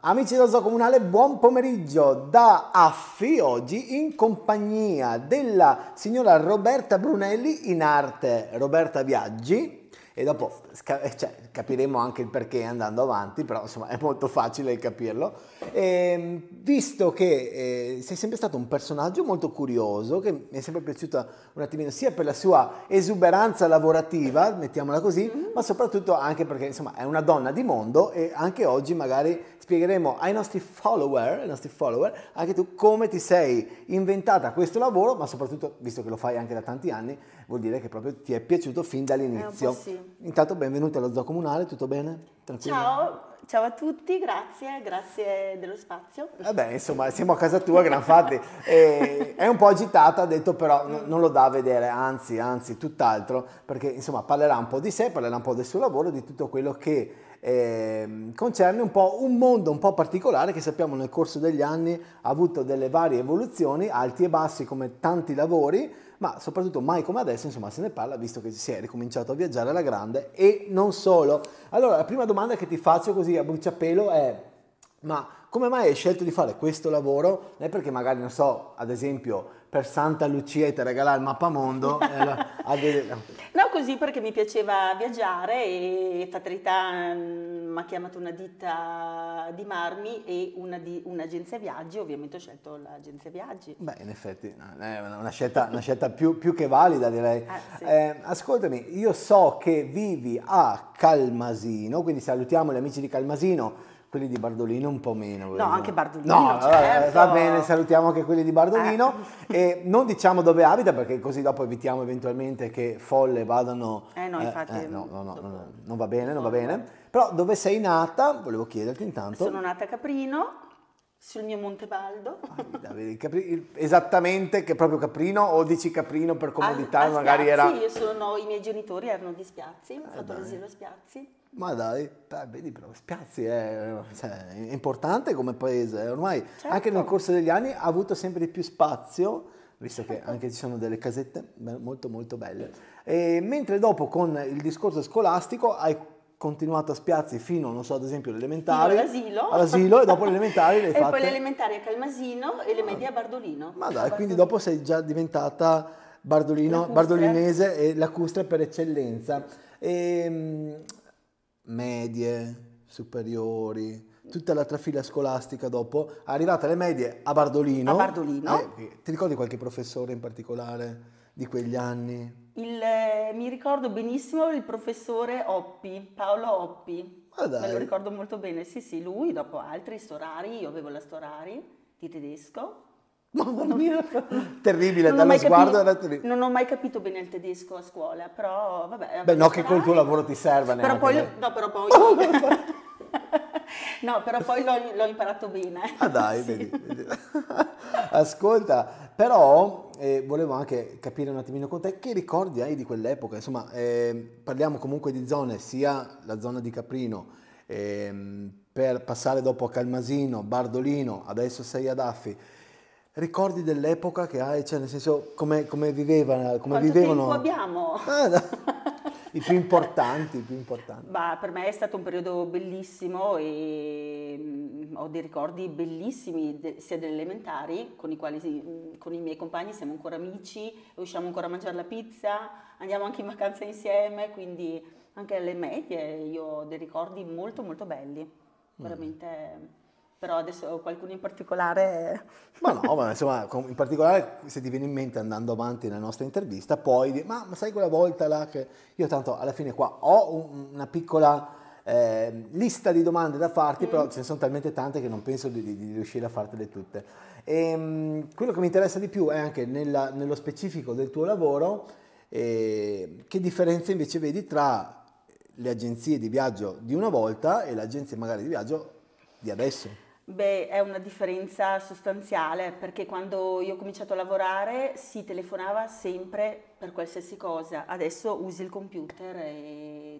Amici dello Zoo Comunale, buon pomeriggio da Affi oggi in compagnia della signora Roberta Brunelli in arte Roberta Viaggi e dopo eh, cioè, capiremo anche il perché andando avanti, però insomma è molto facile capirlo, e, ehm, visto che eh, sei sempre stato un personaggio molto curioso, che mi è sempre piaciuta un attimino sia per la sua esuberanza lavorativa, mettiamola così, mm-hmm. ma soprattutto anche perché insomma è una donna di mondo e anche oggi magari spiegheremo ai nostri follower, ai nostri follower anche tu come ti sei inventata questo lavoro, ma soprattutto visto che lo fai anche da tanti anni, vuol dire che proprio ti è piaciuto fin eh, dall'inizio. Eh, sì. Intanto benvenuti allo Zoo Comunale, tutto bene? Tranquillo? Ciao, ciao a tutti, grazie, grazie dello spazio. Vabbè, eh insomma, siamo a casa tua, gran fatti. E, è un po' agitata, ha detto però no, non lo dà a vedere, anzi, anzi, tutt'altro, perché insomma parlerà un po' di sé, parlerà un po' del suo lavoro, di tutto quello che eh, concerne un po' un mondo un po' particolare che sappiamo nel corso degli anni ha avuto delle varie evoluzioni, alti e bassi come tanti lavori, ma soprattutto mai come adesso insomma se ne parla visto che si è ricominciato a viaggiare alla grande e non solo. Allora la prima domanda che ti faccio così a bruciapelo è ma come mai hai scelto di fare questo lavoro? Non è perché magari, non so, ad esempio per Santa Lucia ti regala il mappamondo, eh, No, così perché mi piaceva viaggiare e Fatalità mm, mi ha chiamato una ditta di marmi e una di, un'agenzia viaggi, ovviamente ho scelto l'agenzia viaggi. Beh, in effetti è una scelta, una scelta più, più, che valida direi. Ah, sì. eh, ascoltami, io so che vivi a Calmasino, quindi salutiamo gli amici di Calmasino quelli di Bardolino un po' meno. No, anche Bardolino. No, certo. va bene, salutiamo anche quelli di Bardolino eh. e non diciamo dove abita perché così dopo evitiamo eventualmente che folle vadano... Eh no, eh, infatti... Eh, no, no, no, no, non va bene, non va bene. Però dove sei nata? Volevo chiederti intanto. Sono nata a Caprino, sul mio Monte Baldo. esattamente, che proprio Caprino o dici Caprino per ah, comodità? A, a magari Spiazzi, era... io sono, i miei genitori erano di Spiazzi, ho fatto eh, dai. l'asilo Spiazzi. Ma dai, beh, vedi però, Spiazzi è, eh, cioè, importante come paese, ormai certo. anche nel corso degli anni ha avuto sempre di più spazio, visto che certo. anche ci sono delle casette molto molto belle. E mentre dopo con il discorso scolastico hai continuato a Spiazzi fino, non so, ad esempio all'elementare. All'asilo. all'asilo e dopo l'elementare le hai E poi l'elementare a Calmasino e le ah. medie a Bardolino. Ma dai, cioè, quindi dopo sei già diventata Bardolino, bardolinese e lacustre per eccellenza. E, ehm, medie, superiori, tutta la trafila scolastica dopo, arrivate alle medie a Bardolino. A Bardolino. Eh, ti ricordi qualche professore in particolare di quegli anni? Il, eh, mi ricordo benissimo il professore Oppi, Paolo Oppi. Ah, Me lo ricordo molto bene, sì sì, lui, dopo altri, Storari, io avevo la Storari di tedesco. Mamma mia, terribile, dallo sguardo capito, era terribile. Non ho mai capito bene il tedesco a scuola, però vabbè. Beh, no, che col tuo lavoro ti serva. Però poi, lei. no, però poi... no, però poi l'ho, l'ho, imparato bene. Ah dai, sì. vedi, vedi. Ascolta, però eh, volevo anche capire un attimino con te che ricordi hai di quell'epoca. Insomma, eh, parliamo comunque di zone, sia la zona di Caprino, eh, per passare dopo a Calmasino, Bardolino, adesso sei ad Affi ricordi dell'epoca che hai, cioè nel senso come, come, vivevano, come vivevano... abbiamo? Ah, no. I più importanti, i più importanti. Bah, per me è stato un periodo bellissimo e mm, ho dei ricordi bellissimi sia delle elementari, con i quali mm, con i miei compagni siamo ancora amici, usciamo ancora a mangiare la pizza, andiamo anche in vacanza insieme, quindi anche alle medie io ho dei ricordi molto molto belli, mm. veramente... Mm però adesso qualcuno in particolare... Ma no, ma insomma, in particolare se ti viene in mente andando avanti nella nostra intervista, poi di, ma, ma, sai quella volta là che io tanto alla fine qua ho un, una piccola eh, lista di domande da farti, mm. però ce ne sono talmente tante che non penso di, di, di riuscire a fartele tutte. E, ehm, quello che mi interessa di più è anche nella, nello specifico del tuo lavoro, eh, che differenze invece vedi tra le agenzie di viaggio di una volta e le agenzie magari di viaggio di adesso? Beh, è una differenza sostanziale perché quando io ho cominciato a lavorare si telefonava sempre per qualsiasi cosa. Adesso usi il computer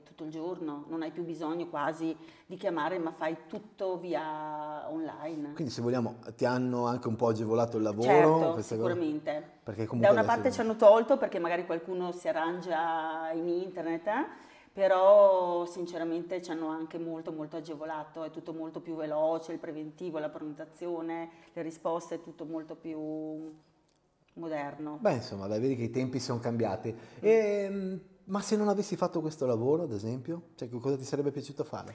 tutto il giorno, non hai più bisogno quasi di chiamare, ma fai tutto via online. Quindi se vogliamo ti hanno anche un po' agevolato il lavoro? Certo, sicuramente. Perché comunque da una parte ci hanno tolto perché magari qualcuno si arrangia in internet. Eh? però sinceramente ci hanno anche molto molto agevolato, è tutto molto più veloce, il preventivo, la prenotazione, le risposte, è tutto molto più moderno. Beh insomma, dai, vedi che i tempi sono cambiati. Mm. E, ehm, ma se non avessi fatto questo lavoro, ad esempio, cioè, cosa ti sarebbe piaciuto fare?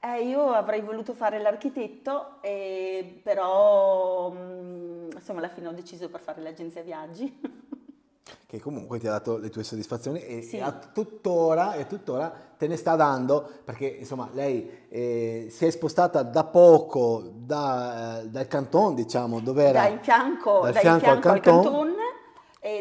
Eh, io avrei voluto fare l'architetto, eh, però mh, mm, insomma alla fine ho deciso per fare l'agenzia viaggi. che comunque ti ha dato le tue soddisfazioni e, sì. e tuttora, e tuttora te ne sta dando perché insomma lei eh, si è spostata da poco da, eh, dal canton diciamo dove era dal fianco, dal fianco, fianco al canton, al canton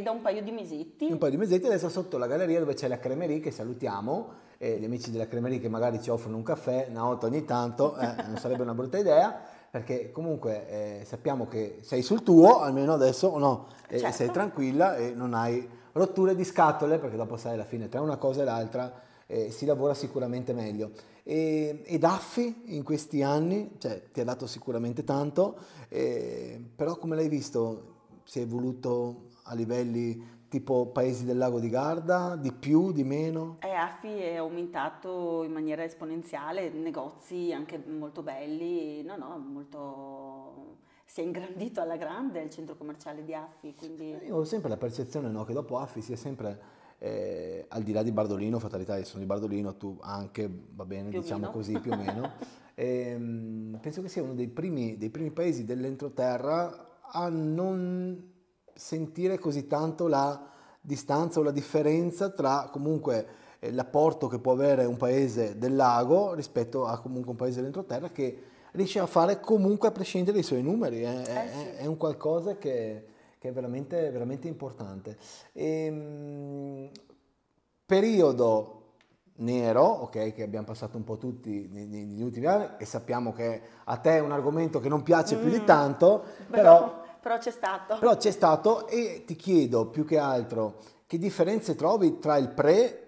da un paio di mesetti. Un paio di mesetti, adesso sotto la galleria dove c'è la cremerie che salutiamo, eh, gli amici della cremerie che magari ci offrono un caffè, una volta ogni tanto, eh, non sarebbe una brutta idea perché comunque eh, sappiamo che sei sul tuo, almeno adesso o no, e certo. sei tranquilla e non hai rotture di scatole, perché dopo sai alla fine tra una cosa e l'altra eh, si lavora sicuramente meglio. E, ed Affi in questi anni, cioè, ti ha dato sicuramente tanto, eh, però come l'hai visto, si è evoluto a livelli tipo paesi del lago di Garda, di più, di meno? Eh, Affi è aumentato in maniera esponenziale, negozi anche molto belli, no, no, molto... si è ingrandito alla grande il centro commerciale di Affi. Quindi... Io ho sempre la percezione no, che dopo Affi sia sempre, eh, al di là di Bardolino, fatalità, io sono di Bardolino, tu anche, va bene, più diciamo meno. così più o meno, e, ehm, penso che sia uno dei primi, dei primi paesi dell'entroterra a non sentire così tanto la distanza o la differenza tra comunque eh, l'apporto che può avere un paese del lago rispetto a comunque un paese dell'entroterra che riesce a fare comunque a prescindere dai suoi numeri, è, eh sì. è, un qualcosa che, che, è veramente, veramente importante. E, ehm, periodo nero, ok, che abbiamo passato un po' tutti negli ultimi anni e sappiamo che a te è un argomento che non piace mm. più di mm. tanto, però, però però c'è stato. Però c'è stato e ti chiedo più che altro che differenze trovi tra il pre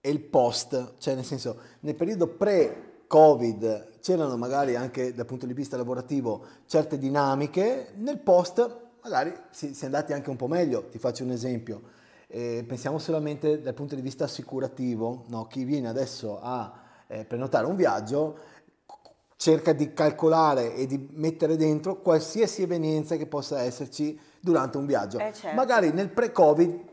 e il post, cioè nel senso nel periodo pre-Covid c'erano magari anche dal punto di vista lavorativo certe dinamiche, nel post magari si, si è andati anche un po' meglio, ti faccio un esempio, eh, pensiamo solamente dal punto di vista assicurativo, no? chi viene adesso a eh, prenotare un viaggio cerca di calcolare e di mettere dentro qualsiasi evenienza che possa esserci durante un viaggio. Eh certo. Magari nel pre-Covid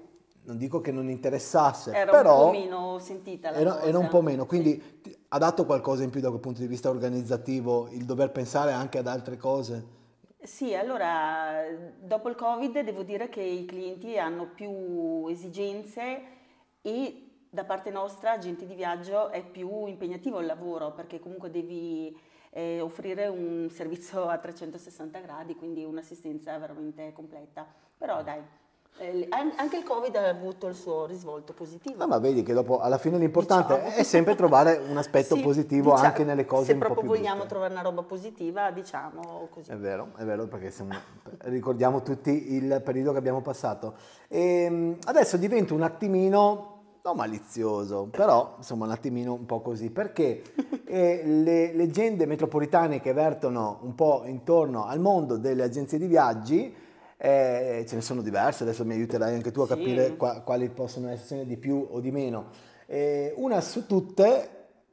non dico che non interessasse, era però un po' meno sentita la era, era un po' meno, quindi sì. ha dato qualcosa in più da quel punto di vista organizzativo il dover pensare anche ad altre cose? Sì, allora dopo il Covid devo dire che i clienti hanno più esigenze e da parte nostra, agente di viaggio, è più impegnativo il lavoro perché comunque devi e offrire un servizio a 360 gradi, quindi un'assistenza veramente completa. Però mm. dai, eh, anche il Covid ha avuto il suo risvolto positivo. No, ah, ma vedi che dopo, alla fine l'importante diciamo. è sempre trovare un aspetto sì, positivo diciamo, anche nelle cose un po' più Se proprio vogliamo brutte. trovare una roba positiva, diciamo così. È vero, è vero, perché siamo, ricordiamo tutti il periodo che abbiamo passato. E ehm, adesso divento un attimino non malizioso, però insomma un attimino un po' così, perché eh, le leggende metropolitane che vertono un po' intorno al mondo delle agenzie di viaggi, eh, ce ne sono diverse, adesso mi aiuterai anche tu a sì. capire qua, quali possono essere di più o di meno. Eh, una su tutte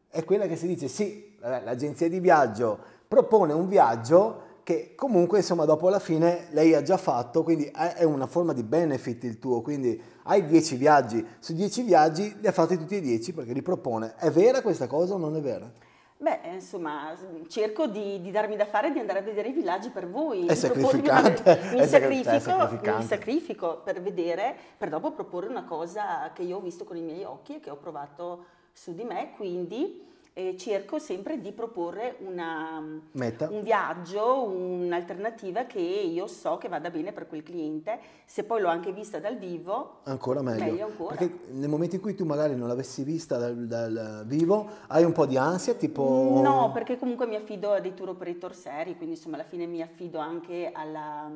è quella che si dice sì, l'agenzia di viaggio propone un viaggio che comunque insomma dopo la fine lei ha già fatto, quindi è una forma di benefit il tuo, quindi hai 10 viaggi, su 10 viaggi li ha fatti tutti e 10 perché li propone. È vera questa cosa o non è vera? Beh, insomma, cerco di, di, darmi da fare e di andare a vedere i villaggi per voi. È sacrificante. Propormi, mi, è sacrifico, sacrificante. mi sacrifico per vedere, per dopo proporre una cosa che io ho visto con i miei occhi e che ho provato su di me, quindi eh, cerco sempre di proporre una, Meta. un viaggio, un'alternativa che io so che vada bene per quel cliente. Se poi l'ho anche vista dal vivo, ancora meglio. meglio ancora. Perché nel momento in cui tu magari non l'avessi vista dal, dal vivo, hai un po' di ansia, tipo... No, perché comunque mi affido a dei tour operator seri, quindi insomma alla fine mi affido anche alla...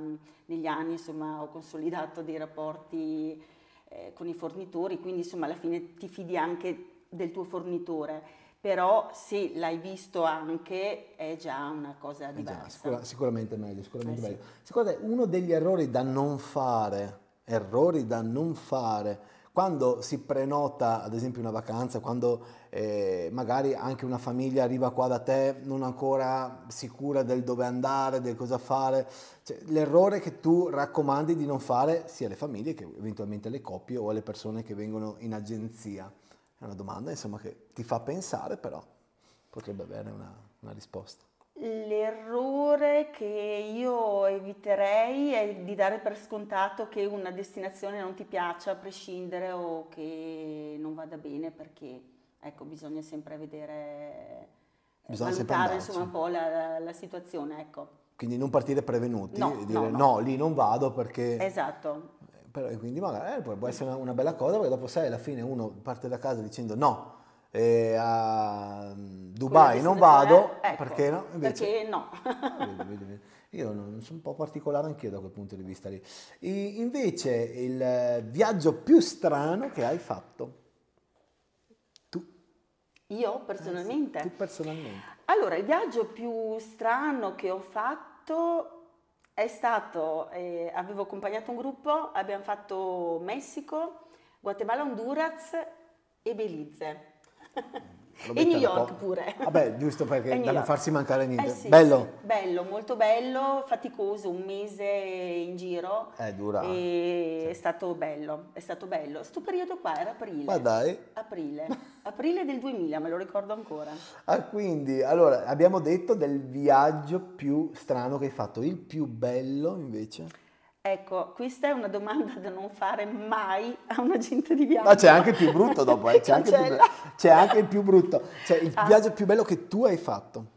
negli anni insomma ho consolidato dei rapporti eh, con i fornitori, quindi insomma alla fine ti fidi anche del tuo fornitore però se l'hai visto anche è già una cosa diversa. Già, sicura, sicuramente meglio, sicuramente eh, meglio. Sì. Guarda, uno degli errori da non fare, errori da non fare, quando si prenota ad esempio una vacanza, quando eh, magari anche una famiglia arriva qua da te non ancora sicura del dove andare, del cosa fare, cioè, l'errore che tu raccomandi di non fare sia alle famiglie che eventualmente alle coppie o alle persone che vengono in agenzia. È una domanda insomma, che ti fa pensare, però potrebbe avere una, una risposta. L'errore che io eviterei è di dare per scontato che una destinazione non ti piaccia a prescindere o che non vada bene perché ecco, bisogna sempre vedere, bisogna valutare insomma, un po' la, la situazione. Ecco. Quindi non partire prevenuti no, e dire no, no. no, lì non vado perché... Esatto, però, quindi magari eh, può essere una, una, bella cosa perché dopo sai alla fine uno parte da casa dicendo no, mm, eh, a Dubai non vado ecco, perché no? Invece, perché no. Ah, Io non, sono un po' particolare anch'io da quel punto di vista lì. E invece il viaggio più strano che hai fatto? Io personalmente? Eh sì, personalmente? Allora, il viaggio più strano che ho fatto è stato, eh, avevo accompagnato un gruppo, abbiamo fatto Messico, Guatemala, Honduras e Belize. e New York pure. Vabbè, giusto perché da non farsi mancare eh niente. Eh sì, bello. Sì, bello, molto bello, faticoso, un mese in giro. È eh, dura. E sì. È stato bello, è stato bello. Sto periodo qua era aprile. Ma dai. Aprile. aprile del 2000, me lo ricordo ancora. Ah, quindi, allora, abbiamo detto del viaggio più strano che hai fatto, il più bello invece? Ecco, questa è una domanda da non fare mai a un agente di viaggio. Ma c'è anche il più brutto dopo, eh. c'è, anche più c'è, anche il più brutto. C'è cioè, il ah. viaggio più bello che tu hai fatto.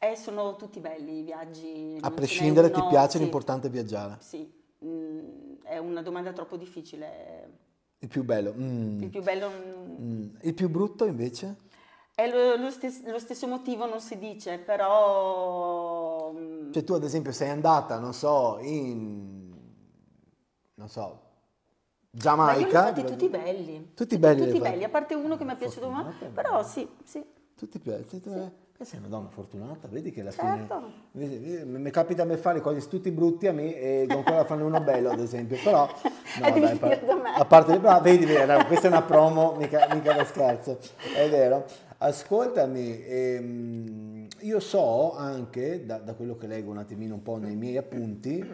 Eh, sono tutti belli i viaggi. A prescindere ti piace, sì. l'importante è viaggiare. Sì, mm, è una domanda troppo difficile. Il più bello. Mm. Il più bello. Mm. mm. Il più brutto invece? È lo, lo, stes- lo stesso motivo, non si dice, però... Mm, cioè tu ad esempio sei andata, non so, in non so, Giamaica. Ma li ho tutti belli. Tutti belli. Tutti, belli, a parte uno che mi è piaciuto, molto, però sì, sì. Tutti piaciuti. Sì. E sei una donna fortunata, vedi che alla certo. fine. Mi capita a me fare cose tutti brutti a me e con quella fanno uno bello, ad esempio. Però. No, è dai, par- me. A parte le brava, vedi, vedi, questa è una promo, mica, mica da scherzo. È vero. Ascoltami, ehm, io so anche, da, da, quello che leggo un attimino un po' nei miei appunti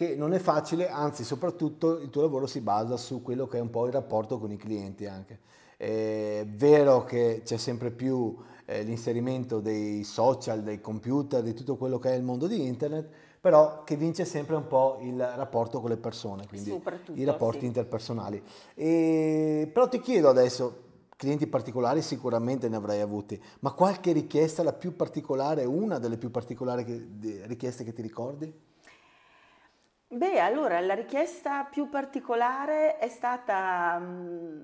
che non è facile, anzi soprattutto il tuo lavoro si basa su quello che è un po' il rapporto con i clienti anche. È vero che c'è sempre più eh, l'inserimento dei social, dei computer, di tutto quello che è il mondo di internet, però che vince sempre un po' il rapporto con le persone, quindi i rapporti sì. interpersonali. E, però ti chiedo adesso, clienti particolari sicuramente ne avrai avuti, ma qualche richiesta, la più particolare, una delle più particolari richieste che ti ricordi? Beh, allora la richiesta più particolare è stata mh, mm,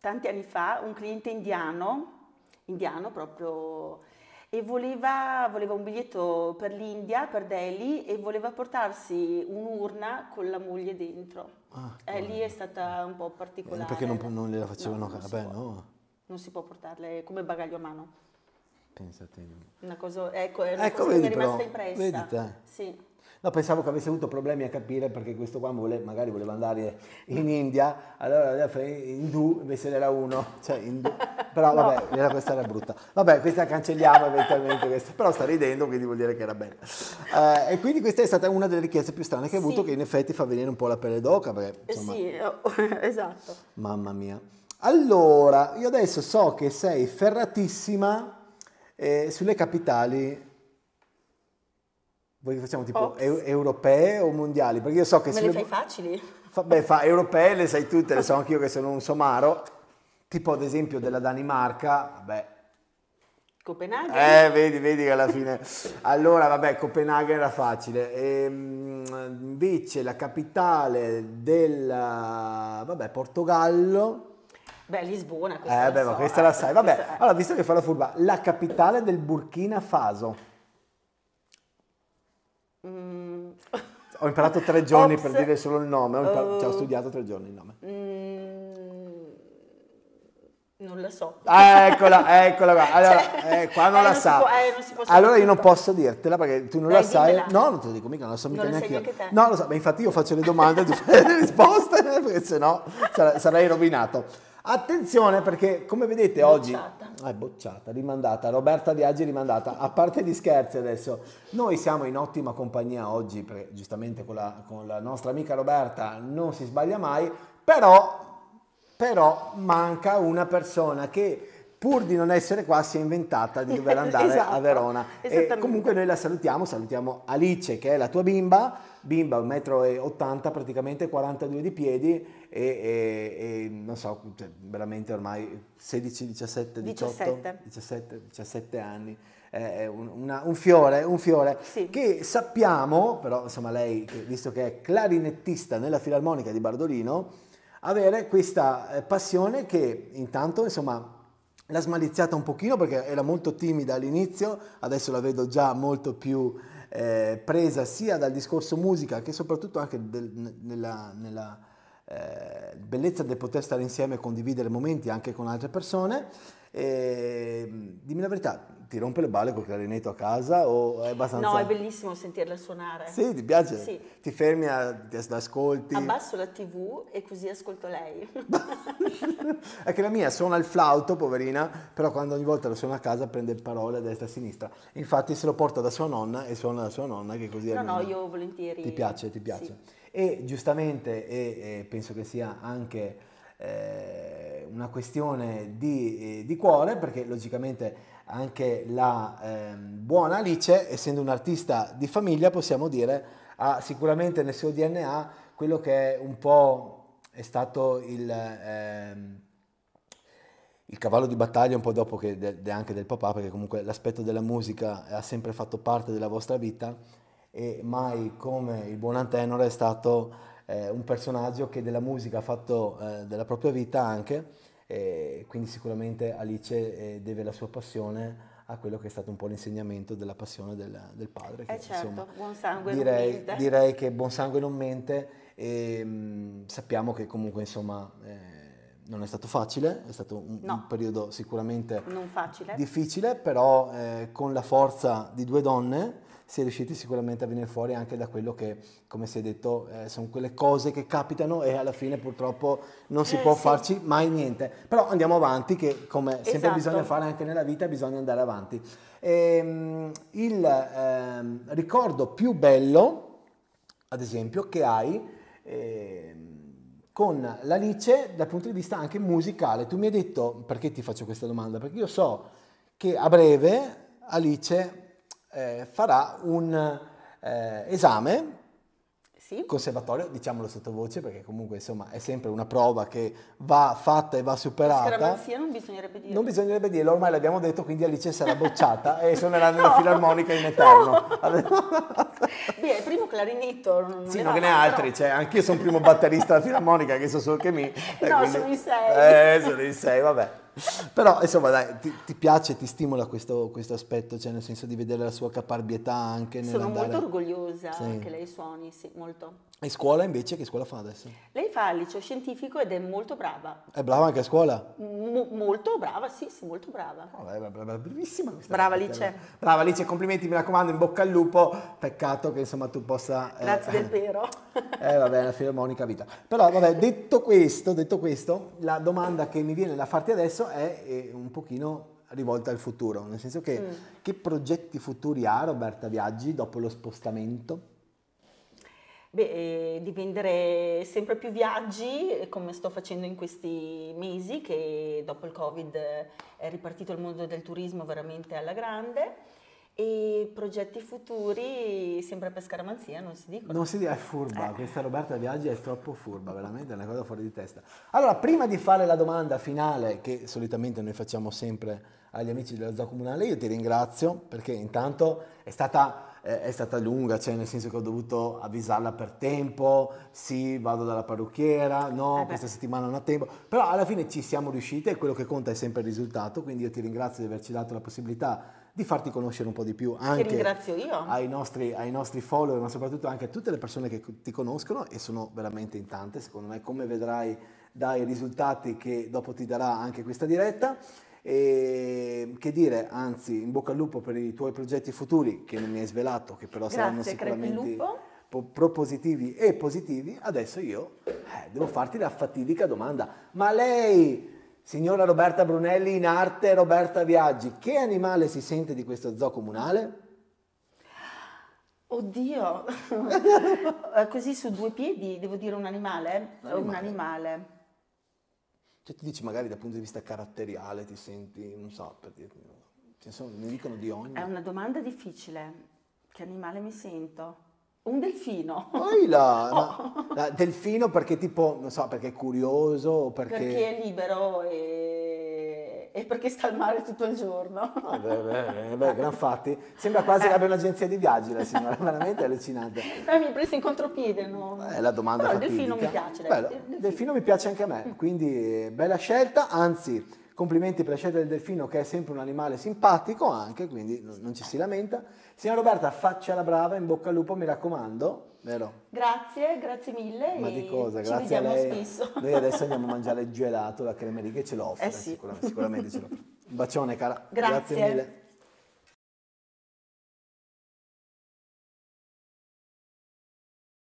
tanti anni fa un cliente indiano, indiano proprio, e voleva, voleva un biglietto per l'India, per Delhi, e voleva portarsi un'urna con la moglie dentro. Ah, eh, lì è stata un po' particolare. Eh, perché non, non gliela facevano? No, non vabbè, no. Non si può portarle come bagaglio a mano. Pensate. Una cosa, ecco, è una ecco, cosa vedi, che mi è rimasta però, impressa. Vedi te. Sì. No, pensavo che avesse avuto problemi a capire perché questo qua vole, magari voleva andare in India, allora Hindu invece era uno, cioè Hindu. Però vabbè, no. questa era brutta. Vabbè, questa cancelliamo eventualmente, questa. però sta ridendo, quindi vuol dire che era bella. Eh, e quindi questa è stata una delle richieste più strane che ha avuto, che in effetti fa venire un po' la pelle d'oca. Perché, eh insomma, sì, eh, oh, esatto. Mamma mia. Allora, io adesso so che sei ferratissima eh, sulle capitali voi facciamo tipo Ops. europee o mondiali? Perché io so che... Me le fai le... facili? Fa, beh, fa europee le sai tutte, le so anch'io che sono un somaro. Tipo ad esempio della Danimarca, vabbè, Copenaghen. Eh, vedi, vedi che alla fine. allora, vabbè, Copenaghen era facile. E, ehm, invece la capitale del vabbè, Portogallo. Beh, Lisbona, questa Eh, beh, so, ma questa la eh, sai. Vabbè, allora, visto che fa la furba, la capitale del Burkina Faso. Ho imparato tre giorni Ops. per dire solo il nome, ho, imparato, uh, cioè, ho studiato tre giorni il nome. Mm, non la so. Ah, eccola, eccola qua. Allora, cioè, eh, qua non eh, la non sa. Può, eh, non allora io non posso dirtela perché tu non Dai, la dimmela. sai. No, non te lo dico mica, non la so mica non neanche, io. Te. No, lo so, ma infatti io faccio le domande e tu fai le risposte, perché sennò sarei rovinato. Attenzione perché come vedete bocciata. oggi... Ah, è bocciata, rimandata, Roberta Viaggi rimandata. A parte gli scherzi adesso, noi siamo in ottima compagnia oggi, perché giustamente con la, con la nostra amica Roberta non si sbaglia mai, però, però manca una persona che pur di non essere qua si è inventata di dover andare esatto, a Verona. E comunque noi la salutiamo, salutiamo Alice che è la tua bimba, bimba 1,80 m praticamente 42 di piedi e, e, e non so, cioè, veramente ormai 16, 17, 18, 17, 17, 17 anni. Eh, un, una, un, fiore, un fiore sì. che sappiamo, però insomma lei, visto che è clarinettista nella filarmonica di Bardolino, avere questa eh, passione che intanto insomma L'ha smaliziata un pochino perché era molto timida all'inizio, adesso la vedo già molto più eh, presa sia dal discorso musica che soprattutto anche del, nella, nella eh, bellezza del poter stare insieme e condividere momenti anche con altre persone. E, ehm, dimmi la verità, ti rompe le balle col clarinetto a casa o è abbastanza... No, è bellissimo sentirla suonare. Sì, ti piace? Sì. Ti fermi, a, ti ascolti? Abbasso la tv e così ascolto lei. è che la mia suona il flauto, poverina, però quando ogni volta lo suona a casa prende parole a destra e a sinistra. Infatti se lo porta da sua nonna e suona da sua nonna che così... No, no, io volentieri. Ti piace, ti piace. Sì. E giustamente, e, e penso che sia anche... Eh, una questione di, eh, di, cuore, perché logicamente anche la eh, buona Alice, essendo un artista di famiglia, possiamo dire, ha sicuramente nel suo DNA quello che è un po' è stato il, eh, il cavallo di battaglia, un po' dopo che de, de anche del papà, perché comunque l'aspetto della musica ha sempre fatto parte della vostra vita e mai come il buon Antenor è stato eh, un personaggio che della musica ha fatto eh, della propria vita anche, eh, quindi sicuramente Alice eh, deve la sua passione a quello che è stato un po' l'insegnamento della passione del, del padre. Eh, che, eh certo, insomma, buon sangue direi, non mente. Direi che buon sangue non mente e mh, mm, sappiamo che comunque insomma eh, non è stato facile, è stato un, no. un periodo sicuramente difficile, però eh, con la forza di due donne si è riusciti sicuramente a venire fuori anche da quello che, come si è detto, eh, sono quelle cose che capitano e alla fine purtroppo non si eh, può sì. farci mai niente. Però andiamo avanti, che come esatto. sempre bisogna fare anche nella vita, bisogna andare avanti. E, ehm, il ehm, ricordo più bello, ad esempio, che hai ehm, con l'Alice dal punto di vista anche musicale. Tu mi hai detto, perché ti faccio questa domanda? Perché io so che a breve Alice eh, farà un eh, esame sì. Conservatorio, diciamolo sottovoce perché comunque insomma è sempre una prova che va fatta e va superata. Scaramanzia non bisognerebbe dirlo. Non bisognerebbe dirlo, ormai l'abbiamo detto, quindi Alice sarà bocciata e suonerà nella no. filarmonica in eterno. No. Beh, primo clarinetto. Non sì, non che ne ha altri, no. cioè anch'io sono primo batterista della filarmonica che so solo che mi... Eh, no, quindi, sono in sei. Eh, sono in sei, vabbè. Però insomma dai, ti, ti, piace, ti stimola questo, questo, aspetto, cioè nel senso di vedere la sua caparbietà anche Sono molto orgogliosa sì. che lei suoni, sì, molto. E scuola invece, che scuola fa adesso? Lei fa il liceo scientifico ed è molto brava. È brava anche a scuola? M- molto brava, sì, sì, molto brava. Oh, ah, beh, brava bravissima Brava Alice. Brava Alice, complimenti, mi raccomando, in bocca al lupo. Peccato che insomma tu possa... Eh, Grazie del vero. Eh, eh vabbè, la filarmonica vita. Però vabbè, detto questo, detto questo, la domanda che mi viene da farti adesso è, è eh, un pochino rivolta al futuro, nel senso che mm. che progetti futuri ha Roberta Viaggi dopo lo spostamento? Beh, eh, di vendere sempre più viaggi, eh, come sto facendo in questi mesi, che dopo il Covid eh, è ripartito il mondo del turismo veramente alla grande. E progetti futuri sempre per scaramanzia non si dicono. Non si dice, è furba, eh. questa Roberta Viaggi è troppo furba, veramente è una cosa fuori di testa. Allora, prima di fare la domanda finale, che solitamente noi facciamo sempre agli amici della zona comunale, io ti ringrazio perché intanto è stata eh, è stata lunga, cioè nel senso che ho dovuto avvisarla per tempo, sì, vado dalla parrucchiera, no, eh questa settimana non ho tempo, però alla fine ci siamo riusciti e quello che conta è sempre il risultato, quindi io ti ringrazio di averci dato la possibilità di farti conoscere un po' di più anche ai nostri, ai nostri, follower, ma soprattutto anche a tutte le persone che ti conoscono e sono veramente in tante, secondo me, come vedrai dai risultati che dopo ti darà anche questa diretta. E, ehm, che dire, anzi, in bocca al lupo per i tuoi progetti futuri, che non mi hai svelato, che però Grazie, saranno sicuramente propositivi e positivi. Adesso io eh, devo farti la fatidica domanda. Ma lei, signora Roberta Brunelli, in arte Roberta Viaggi, che animale si sente di questo zoo comunale? Oddio, così su due piedi devo dire un animale? animale. Un animale. Cioè ti dici magari dal punto di vista caratteriale ti senti, non so, per dirmi, cioè, mi dicono di ogni. È una domanda difficile. Che animale mi sento? Un delfino. Poi la, oh. Ah, delfino perché tipo, non so, perché è curioso o perché... Perché è libero e e perché sta al mare tutto il giorno. Ah, beh, beh, beh, gran fatti. Sembra quasi che abbia un'agenzia di viaggi la signora, veramente allucinante. Ma eh, mi ha preso in contropiede, no? È eh, la domanda Però ah, fatidica. il delfino mi piace. Bello, delfino. delfino mi piace anche a me, quindi eh, bella scelta, anzi complimenti per la scelta del delfino che è sempre un animale simpatico anche, quindi non ci si lamenta. Signora Roberta, faccia la brava, in bocca al lupo, mi raccomando Vero? Grazie, grazie mille. Ma di cosa? Grazie a lei. Spesso. Noi adesso andiamo a mangiare il gelato, la cremeria che ce l'offre. Eh sì. sicuramente, sicuramente ce l'offre. Un bacione cara. Grazie, grazie mille.